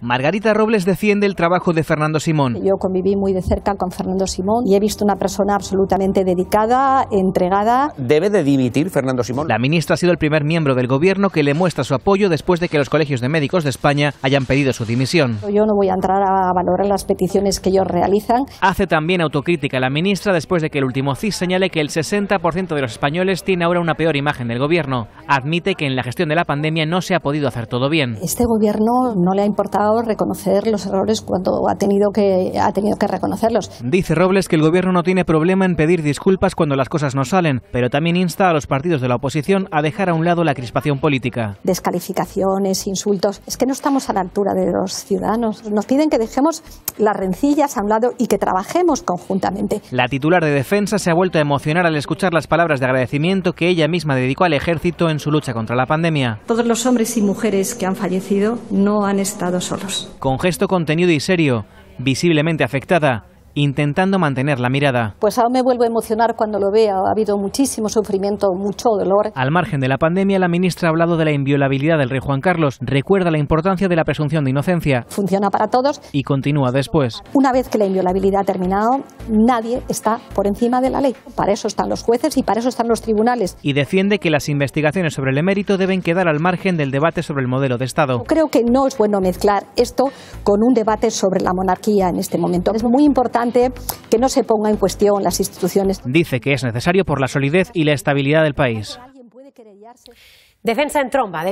Margarita Robles defiende el trabajo de Fernando Simón. Yo conviví muy de cerca con Fernando Simón y he visto una persona absolutamente dedicada, entregada. ¿Debe de dimitir Fernando Simón? La ministra ha sido el primer miembro del gobierno que le muestra su apoyo después de que los colegios de médicos de España hayan pedido su dimisión. Yo no voy a entrar a valorar las peticiones que ellos realizan. Hace también autocrítica la ministra después de que el último CIS señale que el 60% de los españoles tiene ahora una peor imagen del gobierno. Admite que en la gestión de la pandemia no se ha podido hacer todo bien. Este gobierno no le ha importado reconocer los errores cuando ha tenido que, ha tenido que reconocerlos. Dice Robles que el gobierno no tiene problema en pedir disculpas cuando las cosas no salen, pero también insta a los partidos de la oposición a dejar a un lado la crispación política. Descalificaciones, insultos. Es que no estamos a la altura de los ciudadanos. Nos piden que dejemos las rencillas a un lado y que trabajemos conjuntamente. La titular de defensa se ha vuelto a emocionar al escuchar las palabras de agradecimiento que ella misma dedicó al ejército en su lucha contra la pandemia. Todos los hombres y mujeres que han fallecido no han estado con gesto contenido y serio, visiblemente afectada, intentando mantener la mirada. Pues ahora me vuelvo a emocionar cuando lo veo. Ha habido muchísimo sufrimiento, mucho dolor. Al margen de la pandemia, la ministra ha hablado de la inviolabilidad del rey Juan Carlos. Recuerda la importancia de la presunción de inocencia. Funciona para todos. Y continúa después. Una vez que la inviolabilidad ha terminado, nadie está por encima de la ley. Para eso están los jueces y para eso están los tribunales. Y defiende que las investigaciones sobre el emérito deben quedar al margen del debate sobre el modelo de Estado. Creo que no es bueno mezclar esto con un debate sobre la monarquía en este momento. Es muy importante que no se ponga en cuestión las instituciones. Dice que es necesario por la solidez y la estabilidad del país. Defensa en tromba.